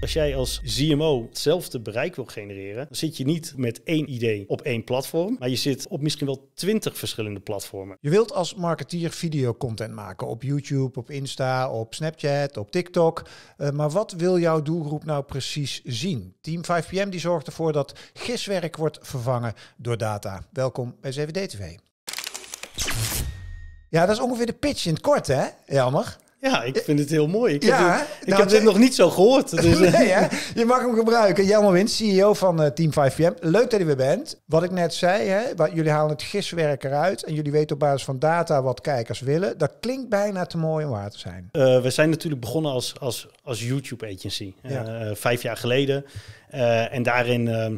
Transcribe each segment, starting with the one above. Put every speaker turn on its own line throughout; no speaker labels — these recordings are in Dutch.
Als jij als CMO hetzelfde bereik wil genereren, dan zit je niet met één idee op één platform, maar je zit op misschien wel twintig verschillende platformen.
Je wilt als marketeer videocontent maken op YouTube, op Insta, op Snapchat, op TikTok. Eh, maar wat wil jouw doelgroep nou precies zien? Team 5PM die zorgt ervoor dat giswerk wordt vervangen door data. Welkom bij CVD TV. Ja, dat is ongeveer de pitch in het kort, hè? Jammer. Ja, ik vind het heel mooi. Ik, heb, dit, nou, heb nog niet zo gehoord. Dus, eh. Je mag hem gebruiken. Jelmer Wint, CEO van eh, Team 5PM. Leuk dat je weer bent. Wat ik net zei, hè, jullie halen het giswerk eruit... en jullie weten op basis van data wat kijkers willen. Dat klinkt bijna te mooi om waar te zijn.
Eh, we zijn natuurlijk begonnen als, als, als YouTube-agency. vijf jaar geleden. en daarin ehm,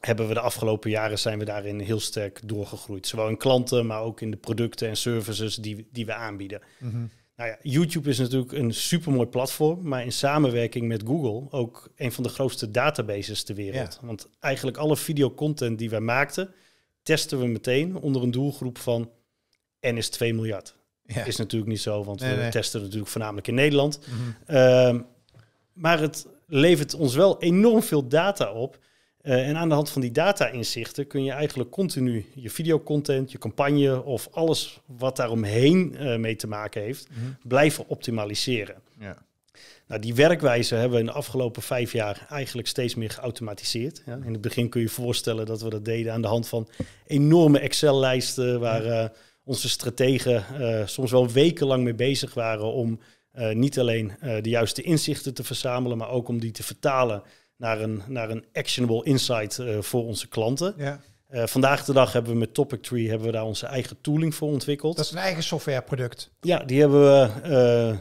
hebben we de afgelopen jaren zijn we daarin heel sterk doorgegroeid. Zowel in klanten, maar ook in de producten en services die, die we aanbieden. Mm nou ja, YouTube is natuurlijk een supermooi platform, maar in samenwerking met Google ook een van de grootste databases ter wereld. Want eigenlijk alle videocontent die wij maakten, testen we meteen onder een doelgroep van N is 2 miljard. Ja. Is natuurlijk niet zo, want we testen natuurlijk voornamelijk in Nederland. Mhm. Ehm, maar het levert ons wel enorm veel data op eh, en aan de hand van die data-inzichten kun je eigenlijk continu je videocontent, je campagne of alles wat daaromheen uh, mee te maken heeft, mhm. blijven optimaliseren. Ja. Nou, die werkwijze hebben we in de afgelopen vijf jaar eigenlijk steeds meer geautomatiseerd. Ja. Mhm. In het begin kun je voorstellen dat we dat deden aan de hand van enorme Excel-lijsten waar eh, onze strategen soms wel wekenlang mee bezig waren om niet alleen de juiste inzichten te verzamelen, maar ook om die te vertalen naar een, naar een actionable insight eh, voor onze klanten. Ja. Eh, vandaag de dag hebben we met Topic Tree hebben we daar onze eigen tooling voor ontwikkeld.
Dat is een eigen softwareproduct.
Ja, die hebben we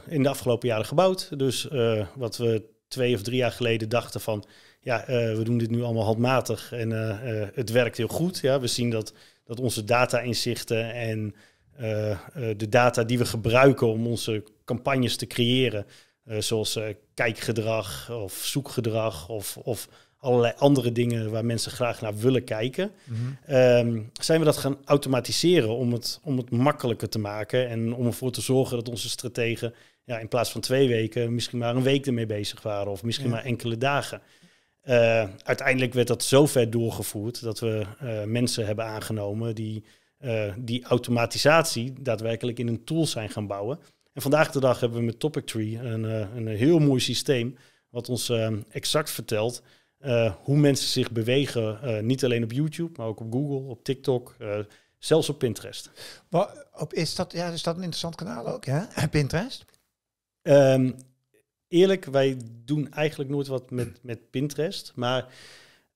eh, in de afgelopen jaren gebouwd. Dus wat we twee of drie jaar geleden dachten van, ja, we doen dit nu allemaal handmatig en het werkt heel goed. Ja, we zien dat, dat onze data-inzichten en de data die we gebruiken om onze campagnes te creëren, eh, zoals eh, kijkgedrag of zoekgedrag of, of allerlei andere dingen waar mensen graag naar willen kijken. Mhm. Ehm, zijn we dat gaan automatiseren om het, om het makkelijker te maken en om ervoor te zorgen dat onze strategen ja, in plaats van twee weken misschien maar een week ermee bezig waren of misschien maar enkele dagen. Eh, uiteindelijk werd dat zo ver doorgevoerd dat we mensen hebben aangenomen die die automatisatie daadwerkelijk in een tool zijn gaan bouwen. En vandaag de dag hebben we met Topic Tree een, eh, een heel mooi systeem wat ons eh, exact vertelt eh, hoe mensen zich bewegen, niet alleen op YouTube, maar ook op Google, op TikTok, zelfs op Pinterest.
Wat, op, is, dat, ja, is dat een interessant kanaal ook, hè? Pinterest?
Um, eerlijk, wij doen eigenlijk nooit wat met, met Pinterest, maar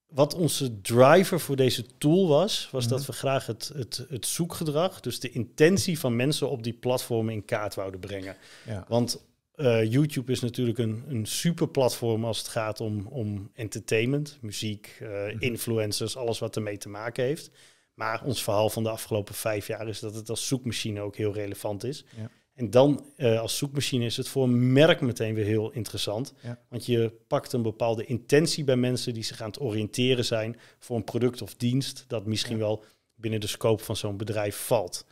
wat onze driver voor deze tool was, was dat mhm. we graag het, het, het zoekgedrag, dus de intentie van mensen op die platformen in kaart wouden brengen. Ja. Want eh, YouTube is natuurlijk een, een super platform als het gaat om, om entertainment, muziek, uh, influencers, alles wat ermee te maken heeft. Maar ons verhaal van de afgelopen vijf jaar is dat het als zoekmachine ook heel relevant is. Ja. En dan eh, als zoekmachine is het voor een merk meteen weer heel interessant. Want je pakt een bepaalde intentie bij mensen die zich aan het oriënteren zijn
voor een product of dienst dat misschien wel binnen de scope van zo'n bedrijf valt.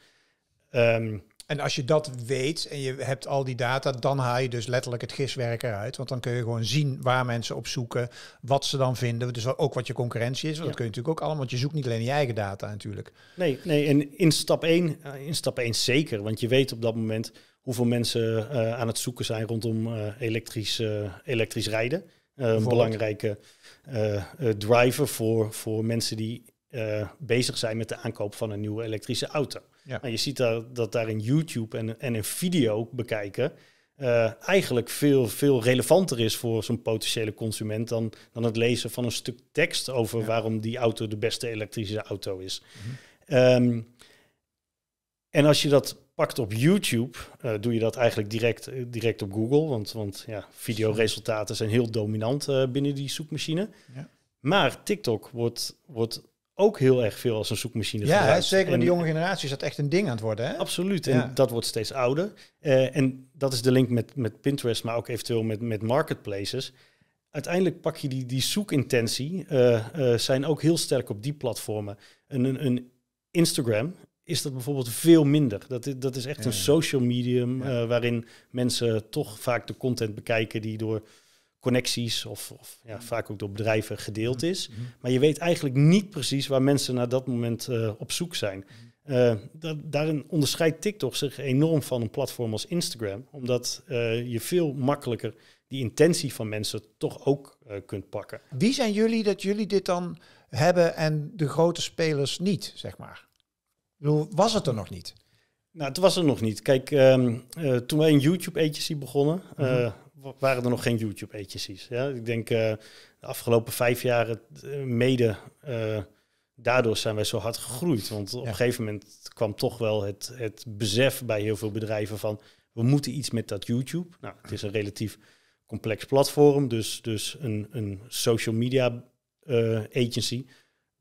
Um, en als je dat weet en je hebt al die data, dan haal je dus letterlijk het giswerk eruit. Want dan kun je gewoon zien waar mensen op zoeken, wat ze dan vinden. Dus ook wat je concurrentie is. Want dat kun je natuurlijk ook allemaal, want je zoekt niet alleen je eigen data natuurlijk.
Nee, nee en
in stap 1, eh, in
stap 1 zeker. Want je weet op dat moment hoeveel mensen eh, aan het zoeken zijn rondom eh, elektrisch, elektrisch rijden. een belangrijke driver voor, voor mensen die bezig zijn met de aankoop van een nieuwe elektrische auto. Ja. Nou, je ziet dat, dat daar in YouTube en, en in video bekijken eh, eigenlijk veel, veel relevanter is voor zo'n potentiële consument dan, dan het lezen van een stuk tekst over waarom die auto de beste elektrische auto is. Mhm. Ehm, en als je dat pakt op YouTube, eh, doe je dat eigenlijk direct, eh, direct op Google. Want, want ja, videoresultaten zijn heel dominant binnen die zoekmachine. Ja. Maar TikTok wordt, wordt ook heel erg veel als een zoekmachine ja, zeker in de jonge
generatie is dat echt een ding aan het worden. Hè? Absoluut, en
dat wordt steeds ouder. Eh, en dat is de link met, met Pinterest, maar ook eventueel met, met marketplaces. Uiteindelijk pak je die, die zoekintentie, eh, eh, zijn ook heel sterk op die platformen. En een, een Instagram is dat bijvoorbeeld veel minder. Dat is, dat is echt een social medium waarin mensen toch vaak de content bekijken die door connecties of, of ja, mhm. vaak ook door bedrijven gedeeld mhm. is. Mhm. Maar je weet eigenlijk niet precies waar mensen naar dat moment eh, op zoek zijn. Uh, daarin onderscheidt TikTok zich enorm van een platform als Instagram, omdat eh, je veel makkelijker
die intentie van mensen toch ook kunt pakken. Wie zijn jullie dat jullie dit dan hebben en de grote spelers niet, zeg maar? was het er nog niet?
Nou, het was er nog niet. Kijk, ehm, eh, toen wij een YouTube-agency begonnen, eh, mhm. waren er nog geen YouTube-agencies. Ja? Ik denk eh, de afgelopen vijf jaar mede daardoor zijn wij zo hard gegroeid. Want op een gegeven moment kwam toch wel het, het besef bij heel veel bedrijven van... we moeten iets met dat YouTube. Nou, het is een relatief complex platform, dus, dus een, een social media agency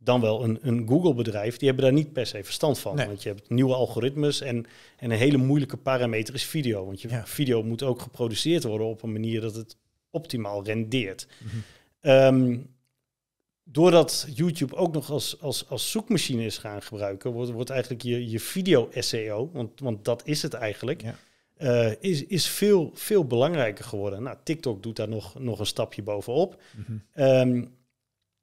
dan wel een, een Google-bedrijf, die hebben daar niet per se verstand van. Want je hebt nieuwe algoritmes en, en een hele moeilijke parameter is video. Want je video moet ook geproduceerd worden op een manier dat het optimaal rendeert. Mhm. Ehm, doordat YouTube ook nog als, als, als zoekmachine is gaan gebruiken, wordt, wordt eigenlijk je, je video-SEO, want, want dat is het eigenlijk, eh, is, is veel, veel belangrijker geworden. Nou, TikTok doet daar nog, nog een stapje bovenop. Mhm. Ehm,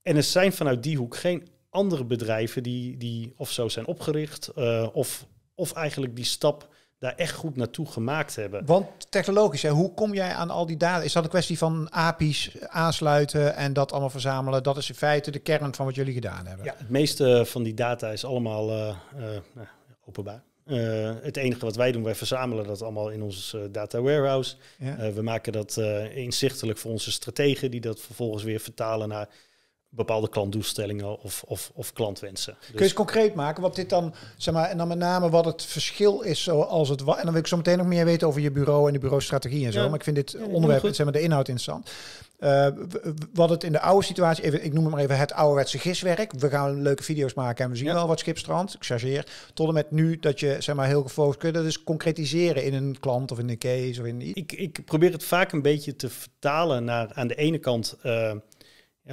en er zijn vanuit die hoek geen andere bedrijven die, die of zo zijn opgericht eh, of, of eigenlijk die stap daar echt goed naartoe gemaakt hebben.
Want technologisch, hoe kom jij aan al die data? Is dat een kwestie van API's aansluiten en dat allemaal verzamelen? Dat is in feite de kern van wat jullie gedaan
hebben. Ja, het meeste van die data is allemaal eh, eh, openbaar. het enige wat wij doen, wij verzamelen dat allemaal in ons data warehouse. we maken dat inzichtelijk voor onze strategen, die dat vervolgens weer vertalen naar bepaalde klantdoelstellingen of, of, of klantwensen. Dus Kun je dus- het
concreet maken wat dit dan, zeg maar, en dan met name wat het verschil is zoals het was. En dan wil ik zo meteen nog meer weten over je bureau en de bureaustrategie en zo. maar ik vind dit onderwerp, zeg maar, de inhoud interessant. Eh, wat het in de oude situatie, even, ik noem het maar even het ouderwetse giswerk. We gaan leuke video's maken en we zien wel wat schipstrand, ik chargeer. Tot en met nu dat je zeg maar heel gefocust kunt, dat is dus concretiseren in een klant of in een case of in iets. Ik, ik probeer het vaak een beetje
te vertalen naar aan de ene kant... Eh,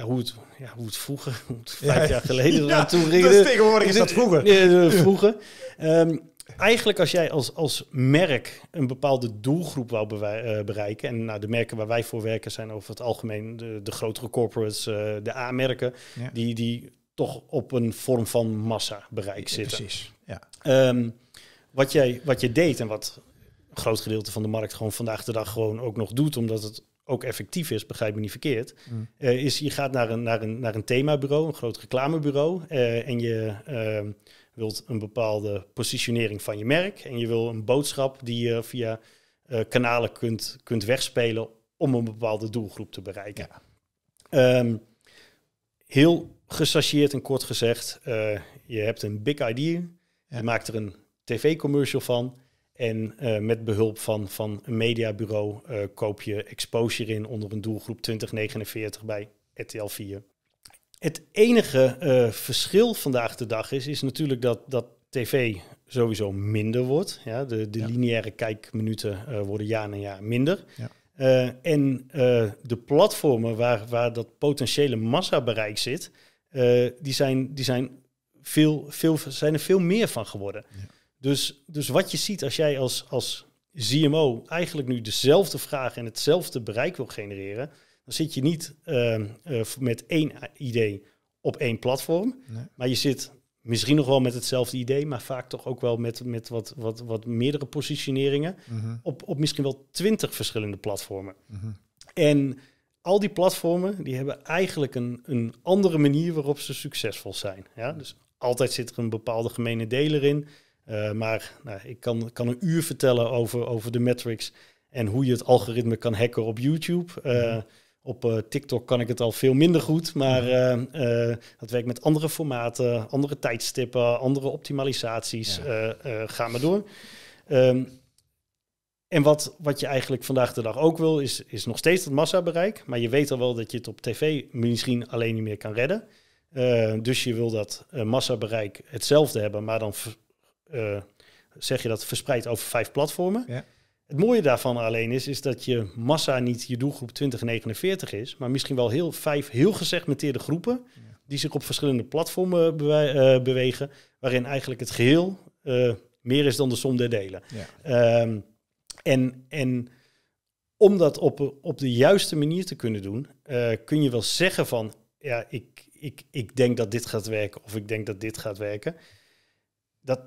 hoe, het, ja, hoe het vroeger, hoe vijf jaar geleden ja, toen ging. tegenwoordig is dat vroeger. vroeger. Ehm, eigenlijk als jij als, als merk een bepaalde doelgroep wou eh, bereiken... en nou, de merken waar wij voor werken zijn over het algemeen de, de grotere corporates, eh, de A-merken... Die, die toch op een vorm van massa bereik zitten. precies, ja. Ehm, wat, jij, wat je deed en wat een groot gedeelte van de markt gewoon vandaag de dag gewoon ook nog doet... omdat het ook effectief is, begrijp me niet verkeerd, mm. eh, is je gaat naar een, naar een, naar een themabureau, een groot reclamebureau, uh, en je ehm, wilt een bepaalde positionering van je merk en je wil een boodschap die je via eh, kanalen kunt, kunt wegspelen om een bepaalde doelgroep te bereiken. Ehm, heel gesacheerd en kort gezegd, je hebt een big idea, en je maakt er een tv-commercial van en eh, met behulp van, van een mediabureau uh, koop je exposure in onder een doelgroep 2049 bij RTL 4. Het enige eh, verschil vandaag de dag is, is natuurlijk dat, dat tv sowieso minder wordt. Ja, de de lineaire kijkminuten worden jaar na jaar minder. en de platformen waar, waar dat potentiële massabereik zit, die, zijn, die zijn, veel, veel, zijn er veel meer van geworden. Ja. Dus, dus wat je ziet als jij als, als CMO eigenlijk nu dezelfde vraag en hetzelfde bereik wil genereren, dan zit je niet ehm, eh, met één idee op één platform, maar je zit misschien nog wel met hetzelfde idee, maar vaak toch ook wel met, met wat, wat, wat meerdere positioneringen mhm. op, op misschien wel twintig verschillende platformen. Mhm. En al die platformen die hebben eigenlijk een, een andere manier waarop ze succesvol zijn. Ja? Dus altijd zit er een bepaalde gemene deler in. Eh, maar nou, ik kan, kan een uur vertellen over, over de metrics en hoe je het algoritme kan hacken op YouTube. Eh, mhm. Op eh, TikTok kan ik het al veel minder goed, maar dat werkt met andere formaten, andere tijdstippen, andere optimalisaties. Ja. ga maar door. Ehm, en wat, wat je eigenlijk vandaag de dag ook wil, is, is nog steeds het massabereik. Maar je weet al wel dat je het op tv misschien alleen niet meer kan redden. dus je wil dat massabereik hetzelfde hebben, maar dan eh, zeg je dat verspreid over vijf platformen. Ja. Het mooie daarvan alleen is, is dat je massa niet je doelgroep 2049 is, maar misschien wel heel vijf heel gesegmenteerde groepen die zich op verschillende platformen eh, bewegen, waarin eigenlijk het geheel eh, meer is dan de som der delen. Ehm, en, en om dat op, op de juiste manier te kunnen doen, kun je wel zeggen van, ja, ik, ik, ik denk dat dit gaat werken of ik denk dat dit gaat werken. Dat,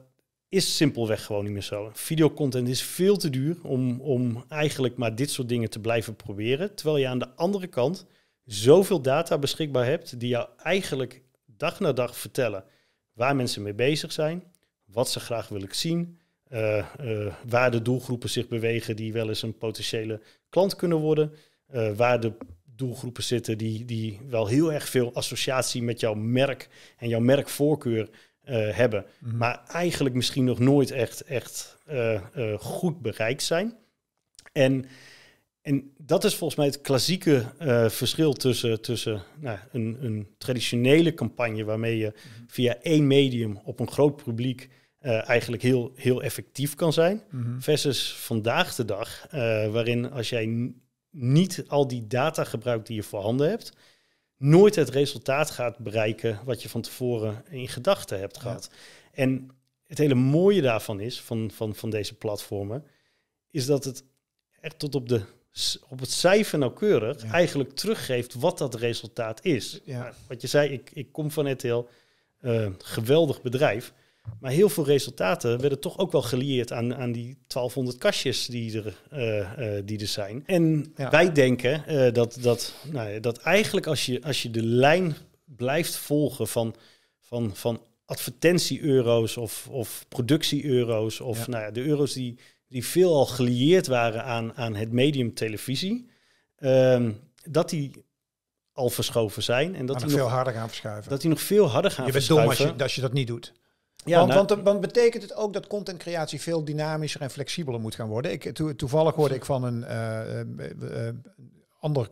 is simpelweg gewoon niet meer zo. Videocontent is veel te duur om, om eigenlijk maar dit soort dingen te blijven proberen. Terwijl je aan de andere kant zoveel data beschikbaar hebt die jou eigenlijk dag na dag vertellen waar mensen mee bezig zijn, wat ze graag willen zien, eh, eh, waar de doelgroepen zich bewegen die wel eens een potentiële klant kunnen worden, eh, waar de doelgroepen zitten die, die wel heel erg veel associatie met jouw merk en jouw merkvoorkeur eh, hebben. Mhm. Maar eigenlijk misschien nog nooit echt, echt eh, eh, goed bereikt zijn. En, en dat is volgens mij het klassieke verschil tussen, tussen nou, een, een traditionele campagne waarmee je mhm. via één medium op een groot publiek eigenlijk heel, heel effectief kan zijn. Mhm. Versus vandaag de dag, waarin als jij niet al die data gebruikt die je voorhanden hebt, nooit het resultaat gaat bereiken wat je van tevoren in gedachten hebt gehad. En het hele mooie daarvan is, van, van, van deze platformen, is dat het echt tot op, de, op het cijfer nauwkeurig eigenlijk teruggeeft wat dat resultaat is. Ja. Nou, wat je zei, ik, ik kom van het heel eh, geweldig bedrijf. Maar heel veel resultaten werden toch ook wel gelieerd aan, aan die 1200 kastjes die er, eh, eh, die er zijn. En wij denken eh, dat, dat, nou, dat eigenlijk als je, als je de lijn blijft volgen van, van, van advertentie-euro's of, of productie-euro's of Nou ja, de euro's die, die veelal gelieerd waren aan, aan het medium televisie, ehm, dat die al verschoven zijn. En dat die nog veel harder
gaan verschuiven. Dat die nog veel harder gaan verschuiven. Je bent dom als je, als je dat niet doet. Ja, nou- want, want, betekent het ook dat contentcreatie veel dynamischer en flexibeler moet gaan worden? Ik, toevallig hoorde ik van een eh, eh, eh, ander,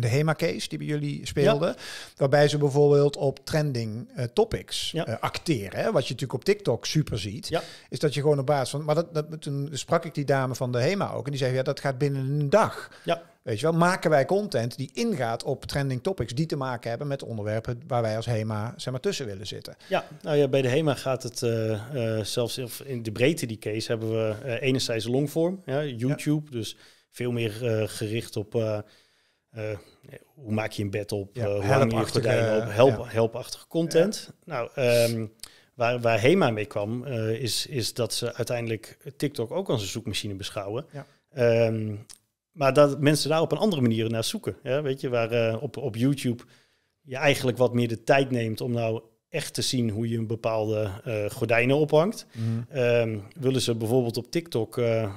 de HEMA-case die bij jullie speelde. Waarbij ze bijvoorbeeld op trending eh, topics eh, acteren. Wat je natuurlijk op TikTok super ziet. Ja. Is dat je gewoon op basis van... Maar dat, dat, toen sprak ik die dame van de HEMA ook. En die zei, ja, dat gaat binnen een dag. Ja. Weet je wel, maken wij content die ingaat op trending topics die te maken hebben met onderwerpen waar wij als HEMA zeg maar, tussen willen zitten. Ja,
nou ja, bij de HEMA gaat het eh, zelfs in de breedte die case hebben we enerzijds longvorm, YouTube, dus veel meer eh, gericht op eh, eh, hoe maak je een bed op, hoe hang je gordijnen op, help, helpachtige content. Nou, ehm, waar, waar HEMA mee kwam, is, is dat ze uiteindelijk TikTok ook als een zoekmachine beschouwen. Ehm, maar dat mensen daar op een andere manier naar zoeken. weet je, waar op, op YouTube je eigenlijk wat meer de tijd neemt om nou echt te zien hoe je een bepaalde gordijnen ophangt. Mhm. Ehm, willen ze bijvoorbeeld op TikTok uh,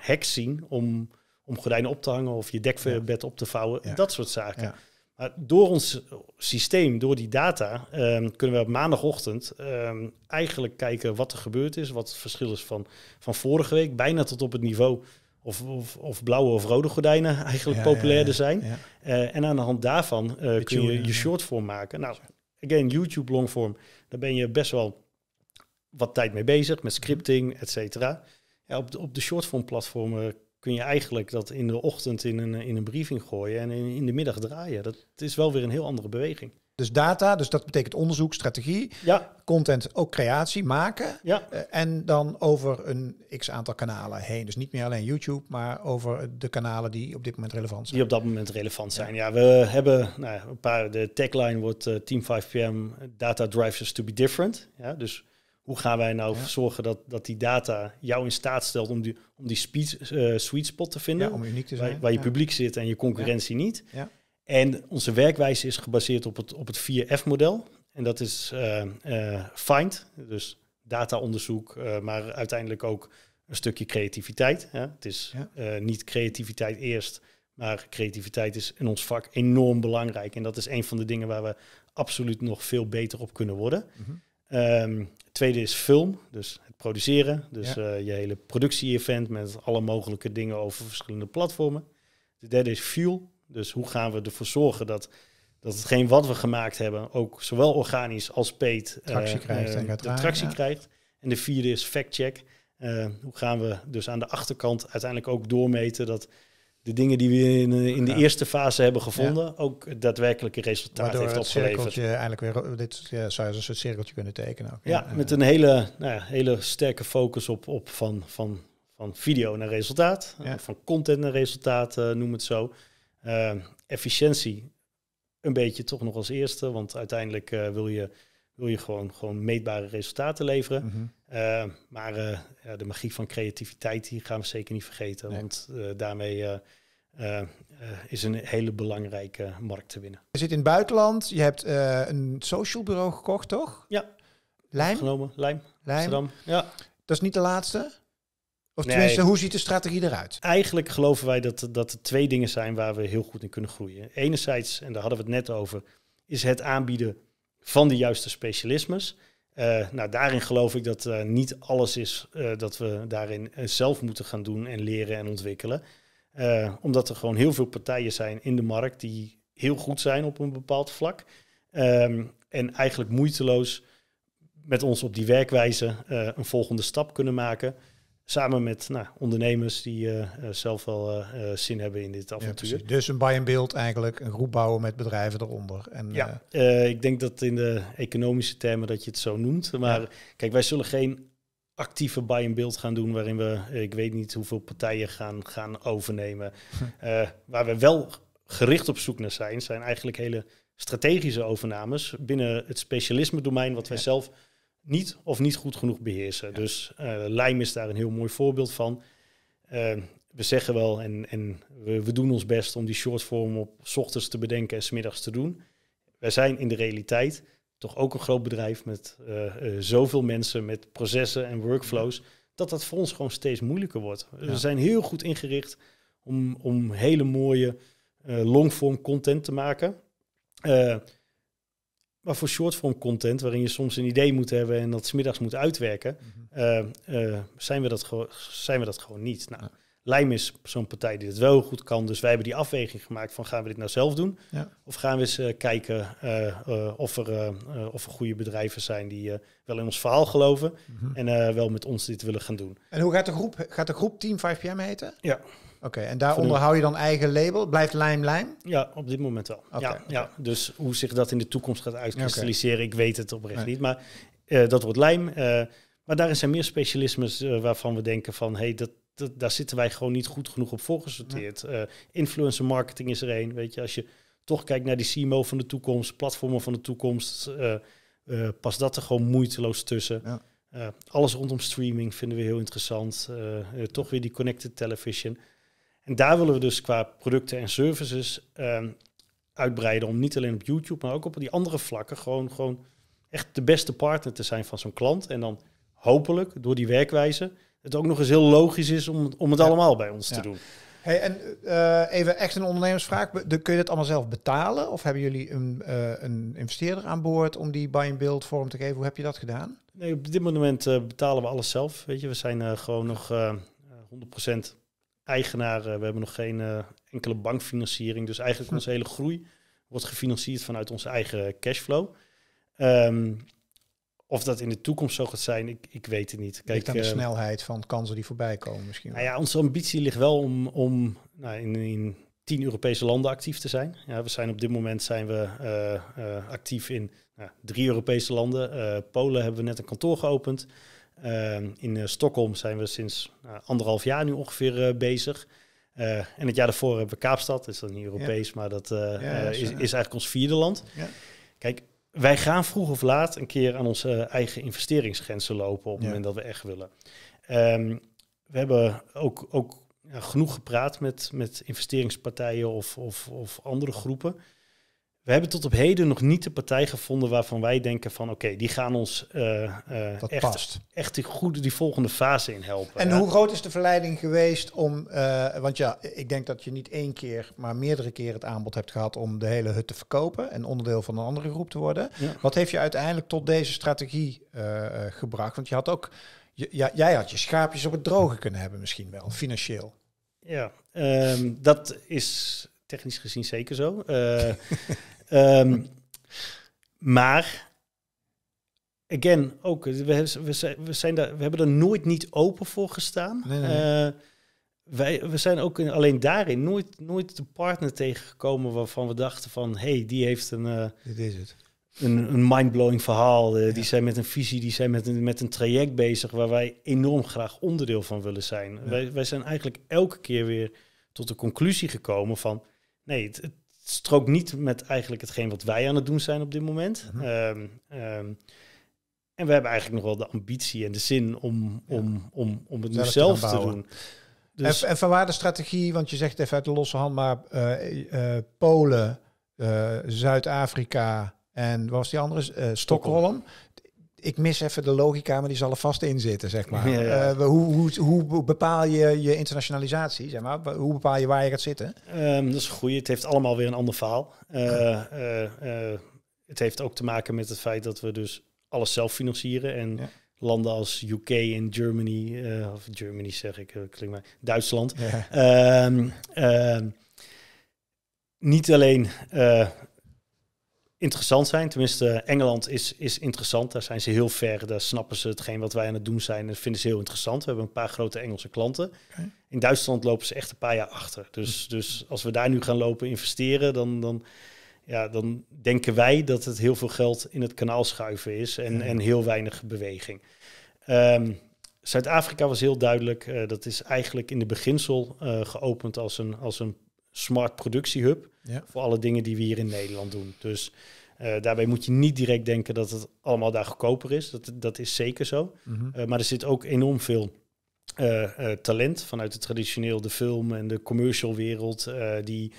hacks zien om om gordijnen op te hangen of je dekbed op te vouwen, dat soort zaken. Maar door ons eh, systeem, door die data, ehm, kunnen we op maandagochtend ehm, eigenlijk kijken wat er gebeurd is, wat het verschil is van, van vorige week, bijna tot op het niveau of, of, of, blauwe of rode gordijnen eigenlijk populairder zijn. Eh, en aan de hand daarvan eh, kun je je shortform maken. Nou, again, YouTube longform, daar ben je best wel wat tijd mee bezig met scripting, et cetera. op, de, op de shortform platformen kun je eigenlijk dat in de ochtend in een, in een briefing
gooien en in, in de middag draaien. Dat is wel weer een heel andere beweging. Dus data, dus dat betekent onderzoek, strategie, ja. content, ook creatie, maken. Ja. Eh, en dan over een x aantal kanalen heen. Dus niet meer alleen YouTube, maar over de kanalen die op dit moment relevant zijn.
Die op dat moment relevant zijn. Ja, we hebben nou, een paar. De tagline wordt eh, Team 5PM, data drives us to be different. Ja, dus hoe gaan wij nou zorgen dat, dat die data jou in staat stelt om die, om die speed, eh, sweet spot te vinden? Ja, om uniek te zijn. Waar, je publiek zit en je concurrentie niet. En onze werkwijze is gebaseerd op het, op het 4F-model. En dat is eh, eh, find, dus dataonderzoek, maar uiteindelijk ook een stukje creativiteit. Hè? Het is niet creativiteit eerst, maar creativiteit is in ons vak enorm belangrijk. En dat is een van de dingen waar we absoluut nog veel beter op kunnen worden. Mm Tweede is film, dus het produceren. Dus eh, je hele productie-event met alle mogelijke dingen over verschillende platformen. De derde is fuel, dus hoe gaan we ervoor zorgen dat dat hetgeen wat we gemaakt hebben ook zowel organisch als peet eh, tractie krijgt, eh, de tractie krijgt. En de vierde is fact-check. hoe gaan we dus aan de achterkant uiteindelijk ook doormeten dat de dingen die we in, eh, in de eerste fase hebben gevonden, ook daadwerkelijke resultaten heeft opgeleverd. Cirkeltje
eigenlijk weer, dit zou je een soort cirkeltje kunnen tekenen. Ja, met eh. een hele,
nou hele sterke focus op, op van, van, van video naar resultaat, eh, van content naar resultaat, noem het zo. Uh, efficiëntie een beetje toch nog als eerste, want uiteindelijk uh, wil je wil je gewoon, gewoon meetbare resultaten leveren. Mhm. Eh, maar eh, ja, de magie van creativiteit, die gaan we zeker niet vergeten. Want eh, daarmee is een hele belangrijke markt te winnen.
Je zit in het buitenland, je hebt een social bureau gekocht, toch? Ja. Lijm? Genomen, Lijm. Amsterdam, ja. Dat is niet de laatste? Of nee. hoe ziet de strategie eruit?
Eigenlijk geloven wij dat, dat er twee dingen zijn waar we heel goed in kunnen groeien. Enerzijds, en daar hadden we het net over, is het aanbieden van de juiste specialismes. Eh, nou, daarin geloof ik dat eh, niet alles is eh, dat we daarin zelf moeten gaan doen en leren en ontwikkelen. omdat er gewoon heel veel partijen zijn in de markt die heel goed zijn op een bepaald vlak. Ehm, en eigenlijk moeiteloos met ons op die werkwijze een volgende stap kunnen maken. Samen met nou, ondernemers die eh, eh, zelf wel eh, zin hebben in dit avontuur. dus
een buy and build eigenlijk, een groep bouwen met bedrijven eronder. En, ja,
ik denk dat in de economische termen dat je het zo noemt. Maar kijk, wij zullen geen actieve buy and build gaan doen waarin we, ik weet niet hoeveel partijen gaan, gaan overnemen. Hm. waar we wel gericht op zoek naar zijn, zijn eigenlijk hele strategische overnames binnen het specialisme domein wat wij zelf niet of niet goed genoeg beheersen. Dus uh, eh, lijm is daar een heel mooi voorbeeld van. Eh, we zeggen wel en, en we, doen ons best om die shortform op s ochtends te bedenken en s middags te doen. Wij zijn in de realiteit toch ook een groot bedrijf met eh, zoveel mensen, met processen en workflows, dat dat voor ons gewoon steeds moeilijker wordt. We zijn heel goed ingericht om, om hele mooie longform content te maken maar voor shortform content, waarin je soms een idee moet hebben en dat smiddags moet uitwerken, mhm. eh, eh, zijn, we dat zijn we dat gewoon niet. Nou, ja. Lijm is zo'n partij die dat wel goed kan. Dus wij hebben die afweging gemaakt van gaan we dit nou zelf doen? Of gaan we eens eh, kijken of, er, of er goede bedrijven zijn die wel in ons verhaal geloven mhm. en wel met ons dit willen gaan doen.
En hoe gaat de groep? Gaat de groep Team 5PM heten? Ja. Oké, en daaronder hou je dan eigen label? Blijft lijm lijm? Ja, op
dit moment wel. ja, ja, dus hoe zich dat in de toekomst gaat uitkristalliseren, ik weet het oprecht niet. Maar eh, dat wordt lijm. Uh, eh, maar daarin zijn meer specialismes eh, waarvan we denken van... hey, dat, daar zitten wij gewoon niet goed genoeg op voorgesorteerd. Ja. influencer marketing is er één. Weet je, als je toch kijkt naar die CMO van de toekomst... platformen van de toekomst... past dat er gewoon moeiteloos tussen. Ja. alles rondom streaming vinden we heel interessant. toch weer die connected television... En daar willen we dus qua producten en services ehm, uitbreiden om niet alleen op YouTube, maar ook op die andere vlakken gewoon, gewoon echt de beste partner te zijn van zo'n klant. En dan hopelijk door die werkwijze het ook nog eens heel logisch is om, om het allemaal bij ons te doen.
Hey, en eh, even echt een ondernemersvraag. kun je dat allemaal zelf betalen? Of hebben jullie een, eh, een investeerder aan boord om die buy-and-build vorm te geven? Hoe heb je dat gedaan?
Nee, op dit moment eh, betalen we alles zelf. Weet je, we zijn gewoon nog 100% eigenaren. Eh, we hebben nog geen eh, enkele bankfinanciering. Dus eigenlijk hm. onze hele groei wordt gefinancierd vanuit onze eigen cashflow. Ehm, of dat in de toekomst zo gaat zijn, ik, ik weet het niet. Kijk aan de eh,
snelheid van kansen die voorbij komen misschien.
Nou ja, onze ambitie ligt wel om, om nou, in, in tien Europese landen actief te zijn. Ja, we zijn op dit moment zijn we, actief in nou, drie Europese landen. Polen hebben we net een kantoor geopend. Ehm, in eh, Stockholm zijn we sinds nou, anderhalf jaar nu ongeveer eh, bezig. Eh, en het jaar daarvoor hebben we Kaapstad, dat is dan niet Europees, maar dat is, is, eigenlijk ons vierde land. Kijk, wij gaan vroeg of laat een keer aan onze eigen investeringsgrenzen lopen op het moment dat we echt willen. Ehm, we hebben ook, ook genoeg gepraat met, met investeringspartijen of, of, of andere groepen. We hebben tot op heden nog niet de partij gevonden waarvan wij denken van oké, die gaan ons eh, eh, echt, echt die, goede, die volgende fase in helpen. En hoe
groot is de verleiding geweest om, eh, want ja, ik denk dat je niet één keer, maar meerdere keren het aanbod hebt gehad om de hele hut te verkopen en onderdeel van een andere groep te worden. Wat heeft je uiteindelijk tot deze strategie gebracht? Want je had ook, je, jij had je schaapjes op het droge kunnen hebben misschien wel, financieel. Ja, ehm, dat is
technisch gezien zeker zo. um, maar again, ook, we, we, zijn daar, we hebben er nooit niet open voor gestaan. Eh, wij, we zijn ook alleen daarin nooit, nooit de partner tegengekomen waarvan we dachten van... hey, die heeft een, eh, Dit is het. een, een mindblowing verhaal. Die zijn met een visie, die zijn met een, met een traject bezig... waar wij enorm graag onderdeel van willen zijn. Wij, wij zijn eigenlijk elke keer weer tot de conclusie gekomen van nee, het, het, strookt niet met eigenlijk hetgeen wat wij aan het doen zijn op dit moment. Mhm. Ehm, ehm, en we hebben eigenlijk nog wel de ambitie en de zin om, om, om, om het zelf nu zelf te, doen.
Dus... En, van waar de strategie, want je zegt even uit de losse hand, maar eh, eh, Polen, eh, Zuid-Afrika en wat was die andere? Stockholm ik mis even de logica, maar die zal er vast in zitten, zeg maar. Eh, hoe, hoe, hoe, bepaal je je internationalisatie, zeg maar? Hoe bepaal je waar je gaat zitten?
Ehm, dat is een goeie. Het heeft allemaal weer een ander verhaal. Eh, eh, het heeft ook te maken met het feit dat we dus alles zelf financieren. En landen als UK en Germany, of Germany zeg ik, klinkt maar, Duitsland... Ehm, ehm, niet alleen interessant zijn. Tenminste, Engeland is, is interessant. Daar zijn ze heel ver. Daar snappen ze hetgeen wat wij aan het doen zijn. En vinden ze heel interessant. We hebben een paar grote Engelse klanten. In Duitsland lopen ze echt een paar jaar achter. Dus, hm. dus als we daar nu gaan lopen investeren, dan, dan, ja, dan denken wij dat het heel veel geld in het kanaal schuiven is en, en heel weinig beweging. Ehm, Zuid-Afrika was heel duidelijk. Eh, dat is eigenlijk in de beginsel eh, geopend als een, als een smart productiehub voor alle dingen die we hier in Nederland doen. Dus eh, daarbij moet je niet direct denken dat het allemaal daar goedkoper is. Dat, dat is zeker zo. Mhm. Eh, maar er zit ook enorm veel eh, talent vanuit de traditioneel de film en de commercial wereld die,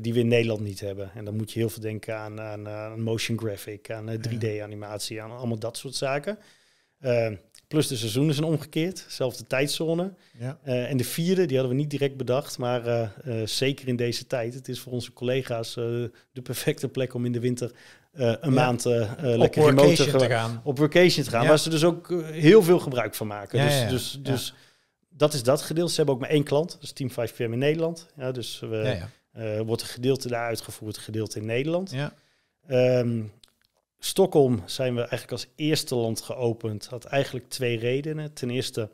die we in Nederland niet hebben. En dan moet je heel veel denken aan, aan, aan motion graphic, aan 3D-animatie, aan allemaal dat soort zaken. Plus de seizoenen zijn omgekeerd, zelfde tijdzone. Ja. Eh, en de vierde, die hadden we niet direct bedacht, maar eh, eh, zeker in deze tijd. Het is voor onze collega's de perfecte plek om in de winter een maand lekker remote te gaan, Op vacation te gaan, waar ze dus ook heel veel gebruik van maken. dus dus, dus dat is dat gedeelte. Ze hebben ook maar één klant, dus Team 5PM in Nederland. Ja, dus wordt een gedeelte daar uitgevoerd, gedeelte in Nederland. Ja. Ehm, Stockholm zijn we eigenlijk als eerste land geopend. Had eigenlijk twee redenen. Ten eerste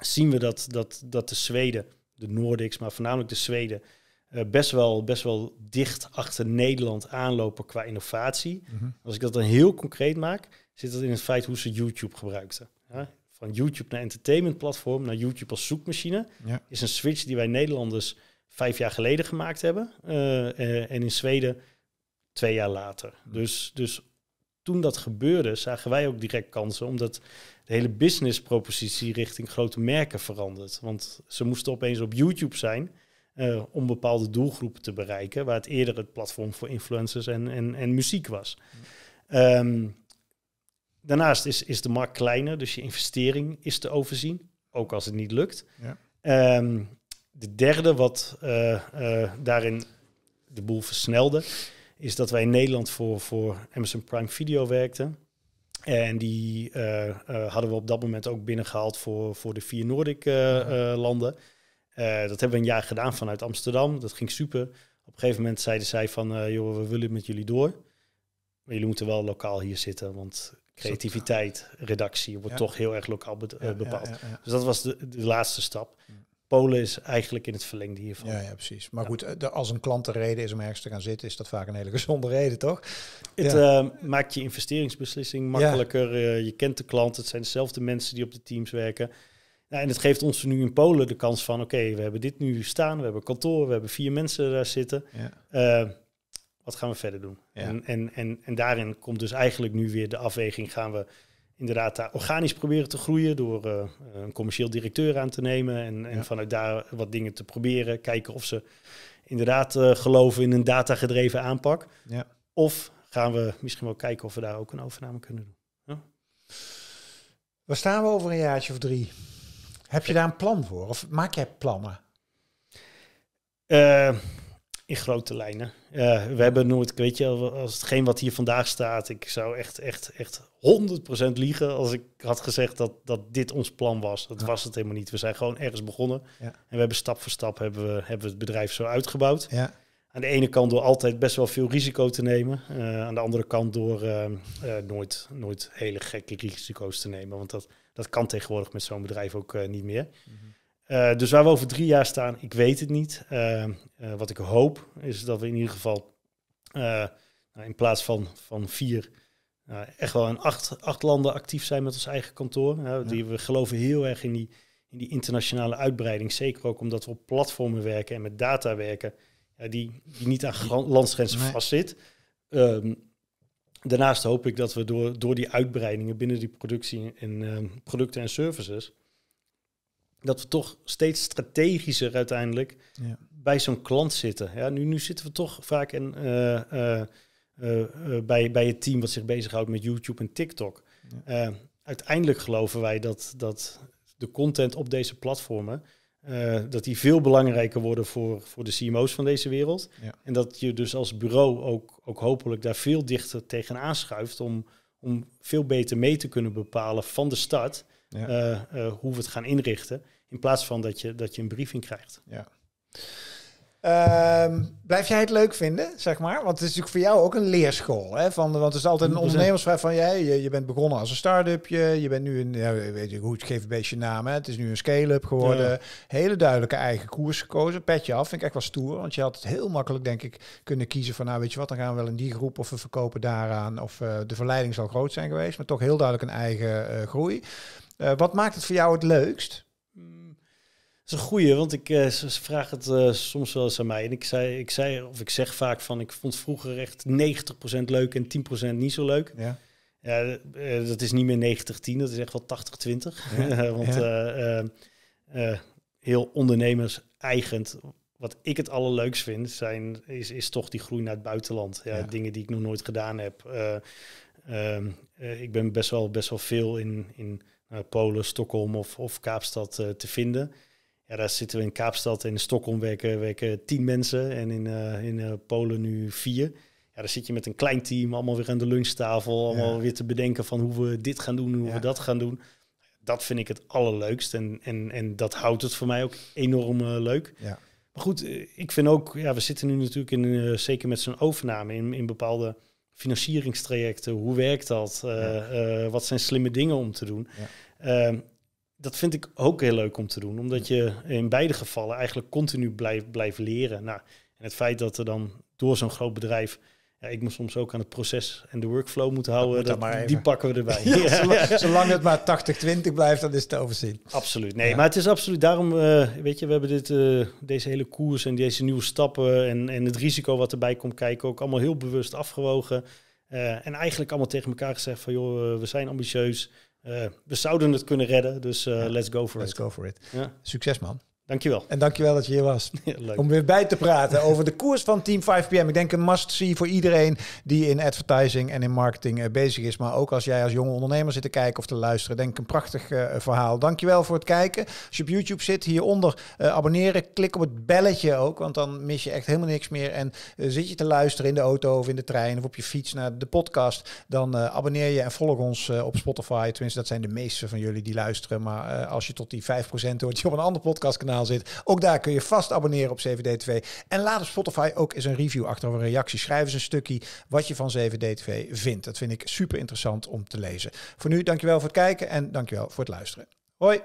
zien we dat, dat, dat de Zweden, de Nordics, maar voornamelijk de Zweden, eh, best, wel, best wel dicht achter Nederland aanlopen qua innovatie. Mhm. Als ik dat dan heel concreet maak, zit dat in het feit hoe ze YouTube gebruikten. Van YouTube naar entertainment platform, naar YouTube als zoekmachine, is een switch die wij Nederlanders vijf jaar geleden gemaakt hebben. Eh, eh, en in Zweden twee jaar later. Mhm. Dus, dus toen dat gebeurde, zagen wij ook direct kansen, omdat de hele businesspropositie richting grote merken verandert. Want ze moesten opeens op YouTube zijn eh, om bepaalde doelgroepen te bereiken, waar het eerder het platform voor influencers en, en, en muziek was. Ehm, daarnaast is, is de markt kleiner, dus je investering is te overzien, ook als het niet lukt. Ja. Ehm, de derde wat eh, eh, daarin de boel versnelde, is dat wij in Nederland voor, voor Amazon Prime Video werkten. En die eh, eh, hadden we op dat moment ook binnengehaald voor, voor de vier Noordic eh, landen. dat hebben we een jaar gedaan vanuit Amsterdam. Dat ging super. Op een gegeven moment zeiden zij van, joh, we willen met jullie door. Maar jullie moeten wel lokaal hier zitten, want creativiteit, redactie wordt toch heel erg lokaal bepaald. dus dat was de laatste stap. Mm. Polen is eigenlijk in het verlengde hiervan. Ja, ja precies. Maar goed, eh,
als een klant de reden is om ergens te gaan zitten, is dat vaak een hele gezonde reden, toch? Het eh, maakt je
investeringsbeslissing makkelijker. Eh, je kent de klant. Het zijn dezelfde mensen die op de teams werken. en het geeft ons nu in Polen de kans van: oké, we hebben dit nu staan, we hebben kantoor, we hebben vier mensen daar zitten. wat gaan we verder doen? En, en, en, en daarin komt dus eigenlijk nu weer de afweging: gaan we inderdaad daar organisch proberen te groeien door eh, een commercieel directeur aan te nemen en, en vanuit daar wat dingen te proberen, kijken of ze inderdaad eh, geloven in een datagedreven aanpak. Ja. Of gaan we misschien wel kijken of we daar
ook een overname kunnen doen. Ja? Waar staan we over een jaartje of drie? Heb je daar een plan voor of maak jij plannen? Eh,
in grote lijnen. Eh, we hebben nooit, weet je, als hetgeen wat hier vandaag staat, ik zou echt, echt, echt 100% liegen als ik had gezegd dat, dat dit ons plan was. Dat was het helemaal niet. We zijn gewoon ergens begonnen en we hebben stap voor stap hebben we, hebben het bedrijf zo uitgebouwd. Ja. Aan de ene kant door altijd best wel veel risico te nemen. Eh, aan de andere kant door eh, nooit, nooit hele gekke risico's te nemen. Want dat, dat kan tegenwoordig met zo'n bedrijf ook niet meer. Mhm. Eh, dus waar we over drie jaar staan, ik weet het niet. Eh, eh, wat ik hoop is dat we in ieder geval nou, in plaats van, van vier, echt wel in acht, acht landen actief zijn met ons eigen kantoor. Nou, die, we geloven heel erg in die, in die internationale uitbreiding. Zeker ook omdat we op platformen werken en met data werken, die, die niet aan landsgrenzen nee. vastzit. Ehm, daarnaast hoop ik dat we door, door die uitbreidingen binnen die productie en ehm, producten en services dat we toch steeds strategischer uiteindelijk ja. bij zo'n klant zitten. Ja, nu, nu zitten we toch vaak in, eh, eh, eh, bij, bij het team wat zich bezighoudt met YouTube en TikTok. uiteindelijk geloven wij dat, dat de content op deze platformen. dat die veel belangrijker worden voor, voor de CMO's van deze wereld. Ja. En dat je dus als bureau ook, ook hopelijk daar veel dichter tegenaan schuift om, om veel beter mee te kunnen bepalen van de start. hoe we het gaan
inrichten. In plaats van dat je, dat je een briefing krijgt. Ja. Ehm, blijf jij het leuk vinden, zeg maar? Want het is natuurlijk voor jou ook een leerschool. Hè? Van, want het is altijd een ondernemersvraag van... jij. je, je, bent begonnen als een start-upje. Je bent nu een... Ja, weet je, goed, geef een beetje naam. Hè? Het is nu een scale-up geworden. Hele duidelijke eigen koers gekozen. Petje af, vind ik echt wel stoer. Want je had het heel makkelijk, denk ik, kunnen kiezen van... nou, weet je wat, dan gaan we wel in die groep of we verkopen daaraan. Of eh, de verleiding zal groot zijn geweest. Maar toch heel duidelijk een eigen eh, groei. Eh, wat maakt het voor jou het leukst? is een goeie, want ik, eh, ze het eh, soms wel eens aan mij. En ik zei,
ik zei, of ik zeg vaak van, ik vond vroeger echt 90% leuk en 10% niet zo leuk. Ja. Ja, eh, dat is niet meer 90-10, dat is echt wel 80-20. Ja, want heel ondernemers-eigend, wat ik het allerleukst vind, zijn, is, is toch die groei naar het buitenland. Ja, ja. Dingen die ik nog nooit gedaan heb. Ehm, ik ben best wel, best wel veel in, in Polen, Stockholm of, of Kaapstad te vinden. Ja, daar zitten we in Kaapstad en in Stockholm werken, werken tien mensen en in, eh, in eh, Polen nu vier. Ja, daar zit je met een klein team, allemaal weer aan de lunchtafel, allemaal weer te bedenken van hoe we dit gaan doen, hoe we dat gaan doen. Dat vind ik het allerleukst en, en, en dat houdt het voor mij ook enorm eh, leuk. Ja. Maar goed, ik vind ook, ja, we zitten nu natuurlijk in, zeker met zo'n overname, in, in bepaalde financieringstrajecten. Hoe werkt dat? wat zijn slimme dingen om te doen? Ja. Ehm, dat vind ik ook heel leuk om te doen, omdat je in beide gevallen eigenlijk continu blijft, leren. Nou, en het feit dat er dan door zo'n groot bedrijf ja, ik moet soms ook aan het proces en de workflow moeten houden. Dat, die pakken we erbij. Zolang,
het maar 80-20 blijft, dan is het overzien. Absoluut. Nee, maar het
is absoluut daarom, eh, weet je, we hebben dit, eh, deze hele koers en deze nieuwe stappen en, en het risico wat erbij komt kijken ook allemaal heel bewust afgewogen. Eh, en eigenlijk allemaal tegen elkaar gezegd van, joh, we zijn ambitieus, eh, we zouden het kunnen redden, dus eh, let's go for it. Let's
go for it. Succes man. Dankjewel. En dankjewel dat je hier was. leuk. Om weer bij te praten over de koers van Team 5PM. Ik denk een must-see voor iedereen die in advertising en in marketing eh, bezig is. Maar ook als jij als jonge ondernemer zit te kijken of te luisteren. Denk een prachtig uh, verhaal. Dankjewel voor het kijken. Als je op YouTube zit, hieronder eh, abonneren. Klik op het belletje ook, want dan mis je echt helemaal niks meer. En zit je te luisteren in de auto of in de trein of op je fiets naar de podcast. Dan abonneer je en volg ons op Spotify. Tenminste, dat zijn de meeste van jullie die luisteren. Maar als je tot die 5% hoort, je op een ander podcastkanaal zit. Ook daar kun je vast abonneren op 7D tv En laat op Spotify ook eens een review achter of een reactie. Schrijf eens een stukje wat je van 7 tv vindt. Dat vind ik super interessant om te lezen. Voor nu, dankjewel voor het kijken en dankjewel voor het luisteren. Hoi!